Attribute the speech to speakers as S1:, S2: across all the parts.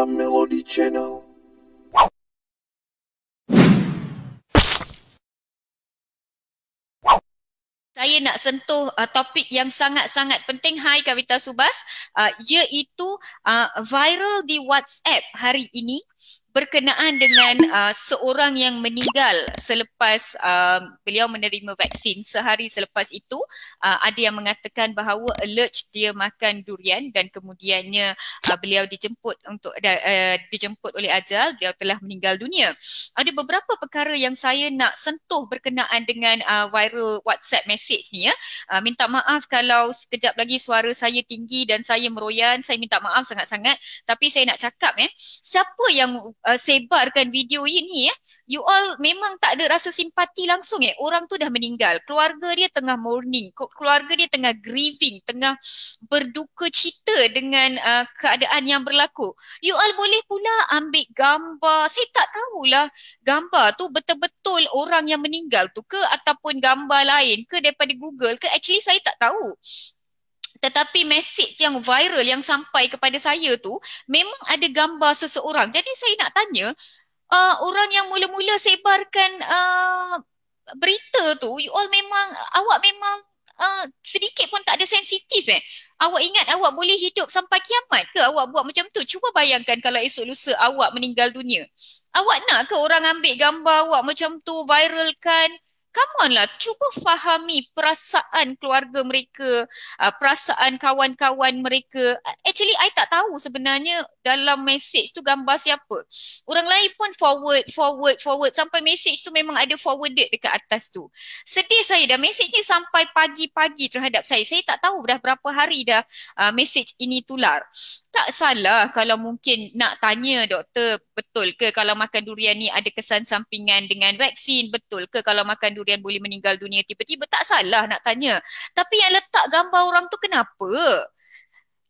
S1: the Melody Channel. Saya nak sentuh uh, topik yang sangat-sangat penting. Hai Kavita Subas, uh, iaitu uh, viral di WhatsApp hari ini berkenaan dengan uh, seorang yang meninggal selepas uh, beliau menerima vaksin sehari selepas itu uh, ada yang mengatakan bahawa alert dia makan durian dan kemudiannya uh, beliau dijemput untuk uh, dijemput oleh ajal beliau telah meninggal dunia ada beberapa perkara yang saya nak sentuh berkenaan dengan uh, viral WhatsApp message ni ya uh, minta maaf kalau sekejap lagi suara saya tinggi dan saya meroyan saya minta maaf sangat-sangat tapi saya nak cakap eh siapa yang uh, sebarkan video ini ya, you all memang tak ada rasa simpati langsung eh. Orang tu dah meninggal. Keluarga dia tengah mourning. Keluarga dia tengah grieving. Tengah berduka cita dengan uh, keadaan yang berlaku. You all boleh pula ambil gambar. Saya tak tahulah gambar tu betul-betul orang yang meninggal tu ke ataupun gambar lain ke daripada Google ke. Actually saya tak tahu tetapi message yang viral yang sampai kepada saya tu memang ada gambar seseorang jadi saya nak tanya uh, orang yang mula-mula sebarkan uh, berita tu you all memang awak memang uh, sedikit pun tak ada sensitif eh awak ingat awak boleh hidup sampai kiamat ke awak buat macam tu cuba bayangkan kalau esok lusa awak meninggal dunia awak nak ke orang ambil gambar awak macam tu viralkan come on lah cuba fahami perasaan keluarga mereka ah, perasaan kawan-kawan mereka actually I tak tahu sebenarnya dalam message tu gambar siapa orang lain pun forward forward forward sampai message tu memang ada forwarded dekat atas tu sedih saya dah message ni sampai pagi-pagi terhadap saya saya tak tahu dah berapa hari dah ah, message ini tular tak salah kalau mungkin nak tanya doktor betul ke kalau makan durian ni ada kesan sampingan dengan vaksin betul ke kalau makan durian boleh meninggal dunia tiba-tiba tak salah nak tanya tapi yang letak gambar orang tu kenapa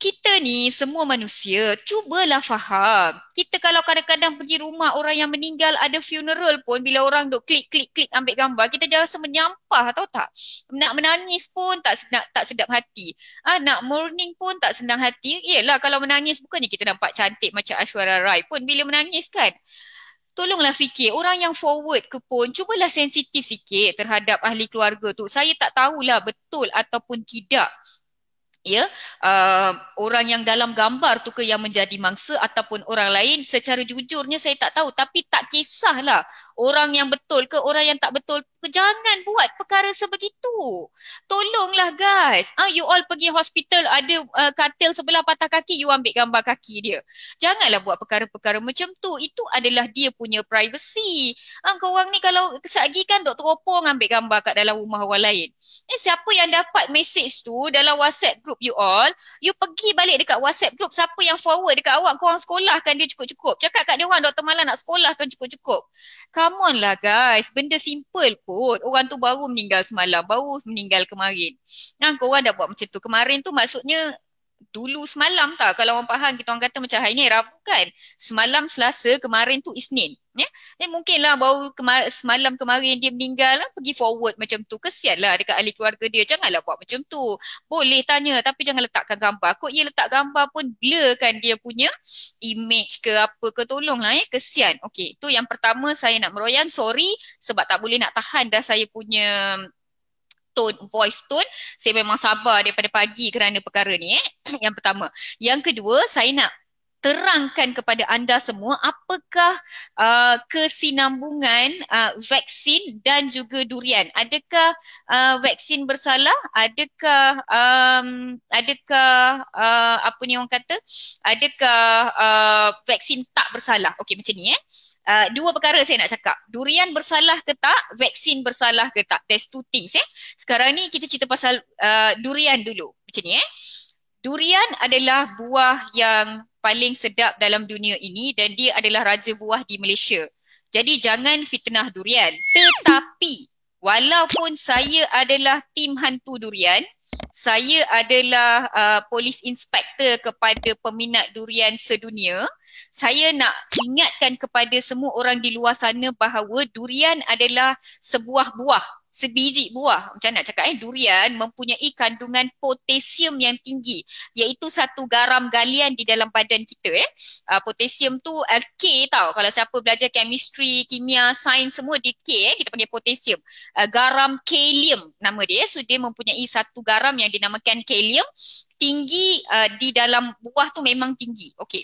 S1: kita ni semua manusia cubalah faham kita kalau kadang-kadang pergi rumah orang yang meninggal ada funeral pun bila orang duk klik klik klik ambil gambar kita jangan rasa menyampah tahu tak nak menangis pun tak nak tak sedap hati ah ha, nak mourning pun tak senang hati iyalah kalau menangis bukannya kita nampak cantik macam Ashwara Rai pun bila menangis kan tolonglah fikir orang yang forward ke pun cubalah sensitif sikit terhadap ahli keluarga tu saya tak tahulah betul ataupun tidak ya uh, orang yang dalam gambar tu ke yang menjadi mangsa ataupun orang lain secara jujurnya saya tak tahu tapi tak kisahlah orang yang betul ke orang yang tak betul jangan buat perkara sebegitu tolonglah guys ah you all pergi hospital ada uh, katil sebelah patah kaki you ambil gambar kaki dia janganlah buat perkara-perkara macam tu itu adalah dia punya privacy ah kau orang ni kalau sakit kan doktor opong ambil gambar kat dalam rumah orang lain eh siapa yang dapat message tu dalam WhatsApp group you all, you pergi balik dekat WhatsApp group siapa yang forward dekat awak, korang kan dia cukup-cukup. Cakap kat dia orang, Dr. Malan nak sekolah kan cukup-cukup. Come on lah guys, benda simple pun. Orang tu baru meninggal semalam, baru meninggal kemarin. Nah, korang dah buat macam tu. Kemarin tu maksudnya dulu semalam tak kalau orang faham kita orang kata macam hari ni Rabu kan semalam Selasa kemarin tu Isnin ya mungkin lah baru kemar- semalam kemarin dia meninggal lah, pergi forward macam tu kesian lah. dekat ahli keluarga dia janganlah buat macam tu boleh tanya tapi jangan letakkan gambar kot ia letak gambar pun blur kan dia punya image ke apa ke tolonglah eh kesian okey tu yang pertama saya nak meroyan sorry sebab tak boleh nak tahan dah saya punya tone, voice tone, saya memang sabar daripada pagi kerana perkara ni eh. Yang pertama. Yang kedua, saya nak terangkan kepada anda semua apakah uh, kesinambungan uh, vaksin dan juga durian. Adakah uh, vaksin bersalah? Adakah um, adakah uh, apa ni orang kata? Adakah uh, vaksin tak bersalah? Okey macam ni eh uh, dua perkara saya nak cakap. Durian bersalah ke tak, vaksin bersalah ke tak. There's two things eh. Sekarang ni kita cerita pasal uh, durian dulu. Macam ni eh. Durian adalah buah yang paling sedap dalam dunia ini dan dia adalah raja buah di Malaysia. Jadi jangan fitnah durian. Tetapi walaupun saya adalah tim hantu durian, saya adalah uh, polis inspektor kepada peminat durian sedunia. Saya nak ingatkan kepada semua orang di luar sana bahawa durian adalah sebuah buah sebiji buah macam nak cakap eh durian mempunyai kandungan potasium yang tinggi iaitu satu garam galian di dalam badan kita eh uh, potasium tu K tau kalau siapa belajar chemistry kimia sains semua di K eh kita panggil potasium uh, garam kalium nama dia eh? so dia mempunyai satu garam yang dinamakan kalium tinggi uh, di dalam buah tu memang tinggi okey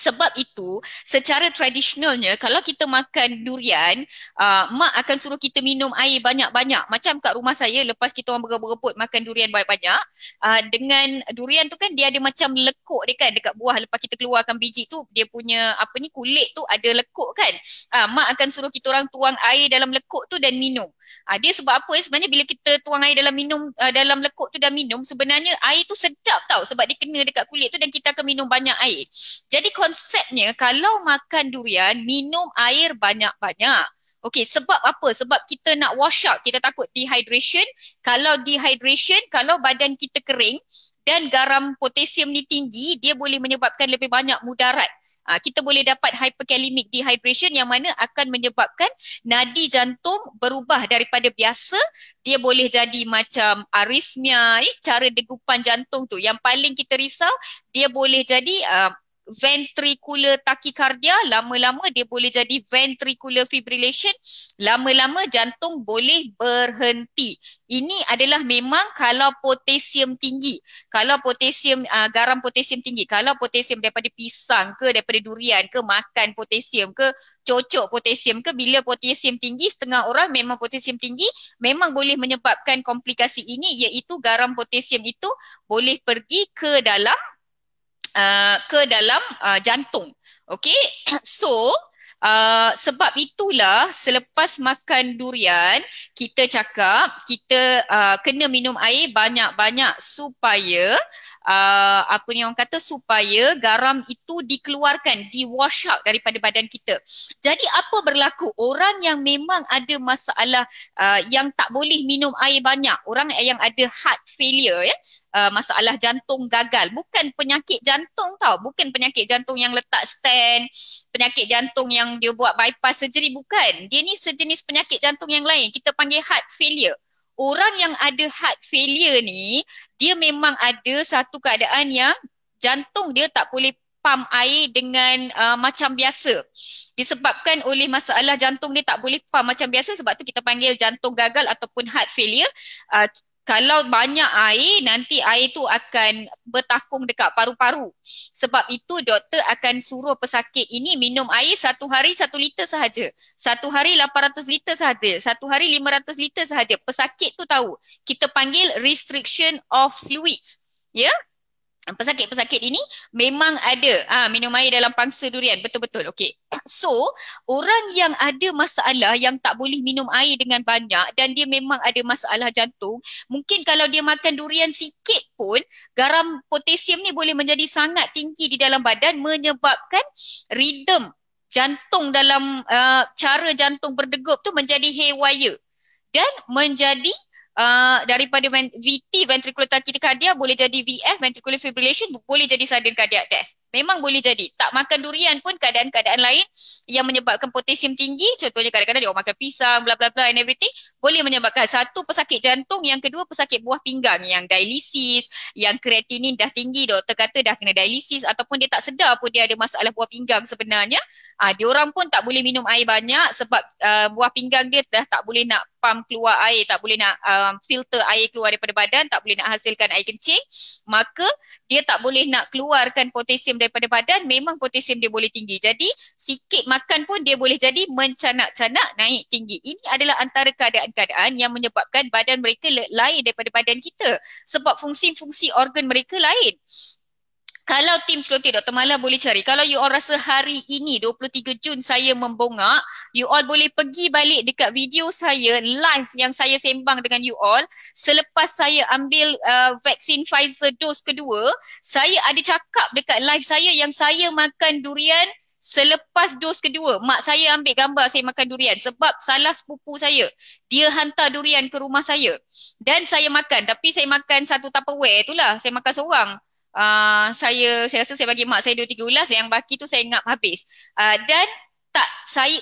S1: sebab itu, secara tradisionalnya, kalau kita makan durian, uh, mak akan suruh kita minum air banyak-banyak. Macam kat rumah saya, lepas kita orang berebut-rebut makan durian banyak-banyak, uh, dengan durian tu kan dia ada macam lekuk dia kan dekat buah lepas kita keluarkan biji tu, dia punya apa ni kulit tu ada lekuk kan. Uh, mak akan suruh kita orang tuang air dalam lekuk tu dan minum. Uh, dia sebab apa? Eh? Sebenarnya bila kita tuang air dalam minum uh, dalam lekuk tu dan minum, sebenarnya air tu sedap tau sebab dia kena dekat kulit tu dan kita akan minum banyak air. Jadi konsepnya kalau makan durian minum air banyak-banyak. Okey, sebab apa? Sebab kita nak wash out, kita takut dehydration. Kalau dehydration, kalau badan kita kering dan garam potasium ni tinggi, dia boleh menyebabkan lebih banyak mudarat. Ha, kita boleh dapat hyperkalemic dehydration yang mana akan menyebabkan nadi jantung berubah daripada biasa. Dia boleh jadi macam arismia, eh, cara degupan jantung tu. Yang paling kita risau, dia boleh jadi uh, ventricular tachycardia lama-lama dia boleh jadi ventricular fibrillation lama-lama jantung boleh berhenti ini adalah memang kalau potasium tinggi kalau potasium uh, garam potasium tinggi kalau potasium daripada pisang ke daripada durian ke makan potasium ke cocok potasium ke bila potasium tinggi setengah orang memang potasium tinggi memang boleh menyebabkan komplikasi ini iaitu garam potasium itu boleh pergi ke dalam uh, ke dalam uh, jantung. Okay, so uh, sebab itulah selepas makan durian kita cakap kita uh, kena minum air banyak-banyak supaya uh, apa ni orang kata supaya garam itu dikeluarkan di wash out daripada badan kita. Jadi apa berlaku orang yang memang ada masalah uh, yang tak boleh minum air banyak, orang yang ada heart failure ya. Uh, masalah jantung gagal bukan penyakit jantung tau bukan penyakit jantung yang letak stent penyakit jantung yang dia buat bypass surgery bukan dia ni sejenis penyakit jantung yang lain kita panggil heart failure orang yang ada heart failure ni dia memang ada satu keadaan yang jantung dia tak boleh pam air dengan uh, macam biasa disebabkan oleh masalah jantung ni tak boleh pam macam biasa sebab tu kita panggil jantung gagal ataupun heart failure uh, kalau banyak air nanti air tu akan bertakung dekat paru-paru sebab itu doktor akan suruh pesakit ini minum air satu hari satu liter sahaja satu hari 800 liter sahaja satu hari 500 liter sahaja pesakit tu tahu kita panggil restriction of fluids ya yeah? pesakit-pesakit ini memang ada ha, minum air dalam pangsa durian betul-betul Okay, so orang yang ada masalah yang tak boleh minum air dengan banyak dan dia memang ada masalah jantung mungkin kalau dia makan durian sikit pun garam potasium ni boleh menjadi sangat tinggi di dalam badan menyebabkan rhythm jantung dalam uh, cara jantung berdegup tu menjadi haywire dan menjadi uh, daripada VT ventricular tachycardia boleh jadi VF ventricular fibrillation boleh jadi sudden cardiac death memang boleh jadi tak makan durian pun keadaan-keadaan lain yang menyebabkan potassium tinggi contohnya kadang-kadang dia orang makan pisang bla bla bla and everything boleh menyebabkan satu pesakit jantung yang kedua pesakit buah pinggang yang dialisis yang kreatinin dah tinggi doktor kata dah kena dialisis ataupun dia tak sedar pun dia ada masalah buah pinggang sebenarnya Ha, dia orang pun tak boleh minum air banyak sebab uh, buah pinggang dia dah tak boleh nak pump keluar air, tak boleh nak um, filter air keluar daripada badan, tak boleh nak hasilkan air kencing. Maka dia tak boleh nak keluarkan potasium daripada badan, memang potasium dia boleh tinggi. Jadi sikit makan pun dia boleh jadi mencanak-canak naik tinggi. Ini adalah antara keadaan-keadaan yang menyebabkan badan mereka lain daripada badan kita. Sebab fungsi-fungsi organ mereka lain. Kalau tim slotik Dr. Malah boleh cari. Kalau you all rasa hari ini 23 Jun saya membongak. You all boleh pergi balik dekat video saya live yang saya sembang dengan you all. Selepas saya ambil uh, vaksin Pfizer dos kedua. Saya ada cakap dekat live saya yang saya makan durian selepas dos kedua. Mak saya ambil gambar saya makan durian. Sebab salah sepupu saya. Dia hantar durian ke rumah saya. Dan saya makan. Tapi saya makan satu tupperware itulah. Saya makan seorang uh, saya saya rasa saya bagi mak saya dua tiga ulas yang baki tu saya ngap habis uh, dan tak saya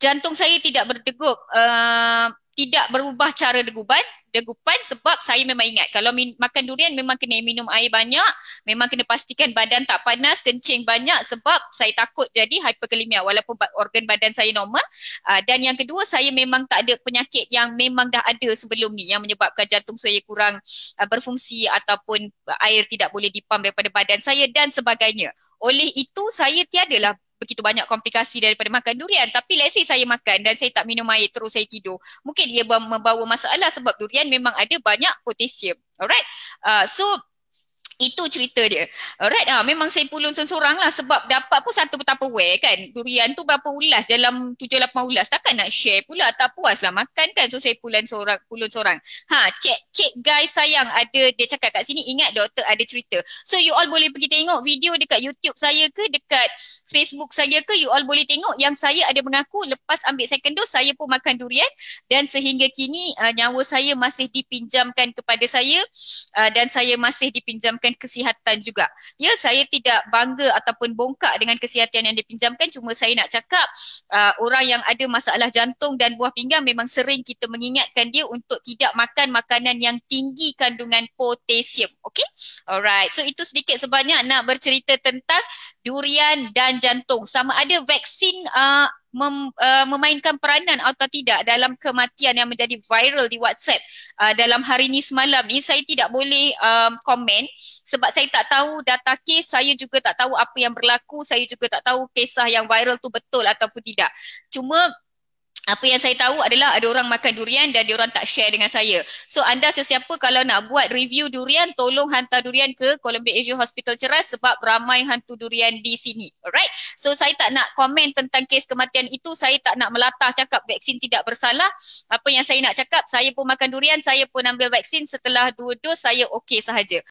S1: jantung saya tidak berdegup uh, tidak berubah cara degupan, degupan sebab saya memang ingat kalau min- makan durian memang kena minum air banyak memang kena pastikan badan tak panas kencing banyak sebab saya takut jadi hyperkalemia walaupun organ badan saya normal aa, ah, dan yang kedua saya memang tak ada penyakit yang memang dah ada sebelum ni yang menyebabkan jantung saya kurang aa, ah, berfungsi ataupun air tidak boleh dipam daripada badan saya dan sebagainya oleh itu saya tiadalah begitu banyak komplikasi daripada makan durian tapi let's say saya makan dan saya tak minum air terus saya tidur mungkin ia membawa masalah sebab durian memang ada banyak potassium alright uh, so itu cerita dia. Alright ah memang saya pulun seseorang lah sebab dapat pun satu betapa wear kan. Durian tu berapa ulas dalam tujuh lapan ulas. Takkan nak share pula tak puaslah makan kan. So saya pulun seorang pulun seorang. Ha cek cek guys sayang ada dia cakap kat sini ingat doktor ada cerita. So you all boleh pergi tengok video dekat YouTube saya ke dekat Facebook saya ke you all boleh tengok yang saya ada mengaku lepas ambil second dose saya pun makan durian dan sehingga kini uh, nyawa saya masih dipinjamkan kepada saya uh, dan saya masih dipinjamkan tentang kesihatan juga. Ya, saya tidak bangga ataupun bongkak dengan kesihatan yang dipinjamkan. Cuma saya nak cakap, uh, orang yang ada masalah jantung dan buah pinggang memang sering kita mengingatkan dia untuk tidak makan makanan yang tinggi kandungan potasium. Okay? Alright. So, itu sedikit sebanyak nak bercerita tentang durian dan jantung sama ada vaksin uh, mem, uh, memainkan peranan atau tidak dalam kematian yang menjadi viral di WhatsApp uh, dalam hari ini semalam ni saya tidak boleh um, komen sebab saya tak tahu data kes saya juga tak tahu apa yang berlaku saya juga tak tahu kisah yang viral tu betul ataupun tidak cuma apa yang saya tahu adalah ada orang makan durian dan dia orang tak share dengan saya. So anda sesiapa kalau nak buat review durian tolong hantar durian ke Columbia Asia Hospital Ceras sebab ramai hantu durian di sini. Alright. So saya tak nak komen tentang kes kematian itu. Saya tak nak melatah cakap vaksin tidak bersalah. Apa yang saya nak cakap saya pun makan durian, saya pun ambil vaksin setelah dua dos saya okey sahaja.